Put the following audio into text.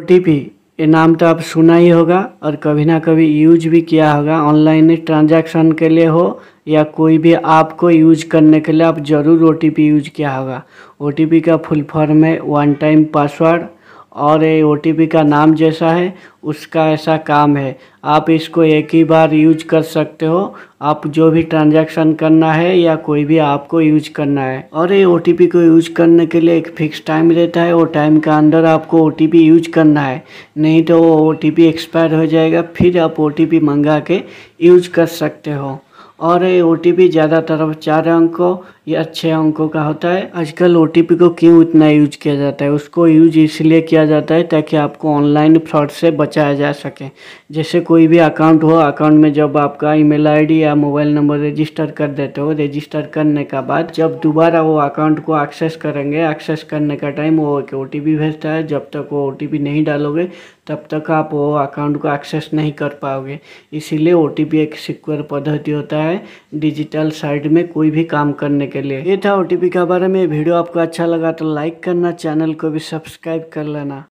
ओ ये नाम तो आप सुना ही होगा और कभी ना कभी यूज भी किया होगा ऑनलाइन ट्रांजैक्शन के लिए हो या कोई भी आपको को यूज करने के लिए आप ज़रूर ओ यूज किया होगा ओ का फुल फॉर्म है वन टाइम पासवर्ड और ये ओ का नाम जैसा है उसका ऐसा काम है आप इसको एक ही बार यूज कर सकते हो आप जो भी ट्रांजैक्शन करना है या कोई भी आपको यूज करना है और ये ओ को यूज करने के लिए एक फिक्स टाइम रहता है वो टाइम के अंदर आपको ओ यूज करना है नहीं तो वो ओ एक्सपायर हो जाएगा फिर आप ओ मंगा के यूज कर सकते हो और ये ओ ज़्यादातर चार अंकों या छः अंकों का होता है आजकल ओ को क्यों इतना यूज किया जाता है उसको यूज इसलिए किया जाता है ताकि आपको ऑनलाइन फ्रॉड से बचाया जा सके जैसे कोई भी अकाउंट हो अकाउंट में जब आपका ईमेल आईडी या मोबाइल नंबर रजिस्टर कर देते हो रजिस्टर करने का बाद जब दोबारा वो अकाउंट को एक्सेस करेंगे एक्सेस करने का टाइम वो एक ओ भेजता है जब तक वो ओ नहीं डालोगे तब तक आप वो अकाउंट को एक्सेस नहीं कर पाओगे इसीलिए ओ एक सिक्योर पद्धति होता है डिजिटल साइड में कोई भी काम करने के लिए ये था ओ के बारे में वीडियो आपको अच्छा लगा तो लाइक करना चैनल को भी सब्सक्राइब कर लेना